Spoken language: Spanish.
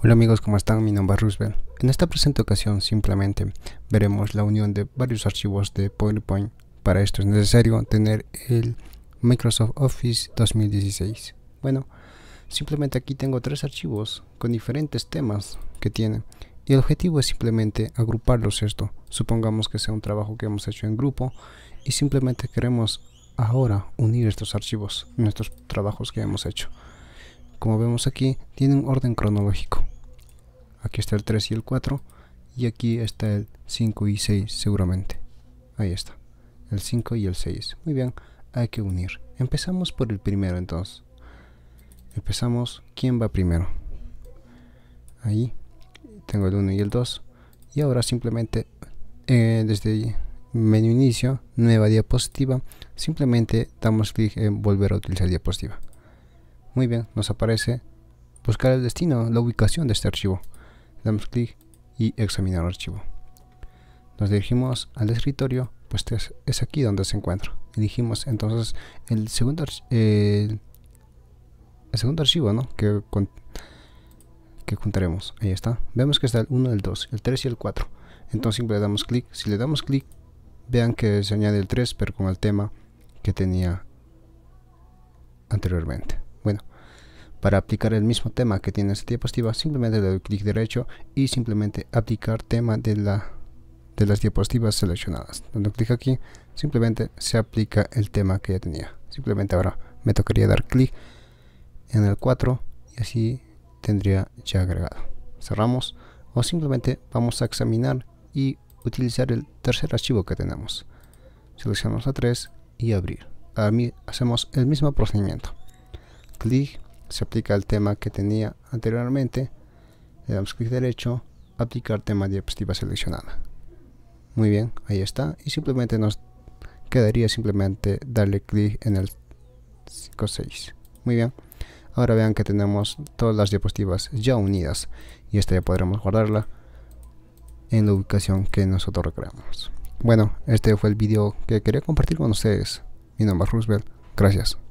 Hola amigos, ¿cómo están? Mi nombre es Roosevelt. En esta presente ocasión simplemente veremos la unión de varios archivos de PowerPoint. Para esto es necesario tener el Microsoft Office 2016. Bueno, simplemente aquí tengo tres archivos con diferentes temas que tienen. Y el objetivo es simplemente agruparlos esto. Supongamos que sea un trabajo que hemos hecho en grupo y simplemente queremos ahora unir estos archivos, nuestros trabajos que hemos hecho. Como vemos aquí, tiene un orden cronológico aquí está el 3 y el 4 y aquí está el 5 y 6 seguramente. Ahí está, el 5 y el 6. Muy bien, hay que unir. Empezamos por el primero entonces. Empezamos, ¿quién va primero? Ahí, tengo el 1 y el 2. Y ahora simplemente desde eh, desde menú inicio, nueva diapositiva, simplemente damos clic en volver a utilizar diapositiva. Muy bien, nos aparece buscar el destino, la ubicación de este archivo damos clic y examinar archivo. Nos dirigimos al escritorio, pues es, aquí donde se encuentra. Elegimos entonces el segundo, el segundo archivo que, contaremos que juntaremos. Ahí está. Vemos que está el 1, el 2, el 3 y el 4. Entonces le damos clic. Si le damos clic, vean que se añade el 3, pero con el tema que tenía anteriormente. Bueno. Para aplicar el mismo tema que tiene esta diapositiva, simplemente le doy clic derecho y simplemente aplicar tema de, la, de las diapositivas seleccionadas. Dando clic aquí, simplemente se aplica el tema que ya tenía. Simplemente ahora me tocaría dar clic en el 4 y así tendría ya agregado. Cerramos o simplemente vamos a examinar y utilizar el tercer archivo que tenemos. Seleccionamos a 3 y abrir. a mí hacemos el mismo procedimiento. Clic se aplica el tema que tenía anteriormente, le damos clic derecho, aplicar tema diapositiva seleccionada. Muy bien, ahí está, y simplemente nos quedaría simplemente darle clic en el 56. Muy bien, ahora vean que tenemos todas las diapositivas ya unidas y esta ya podremos guardarla en la ubicación que nosotros recreamos Bueno, este fue el vídeo que quería compartir con ustedes. Mi nombre es Roosevelt. Gracias.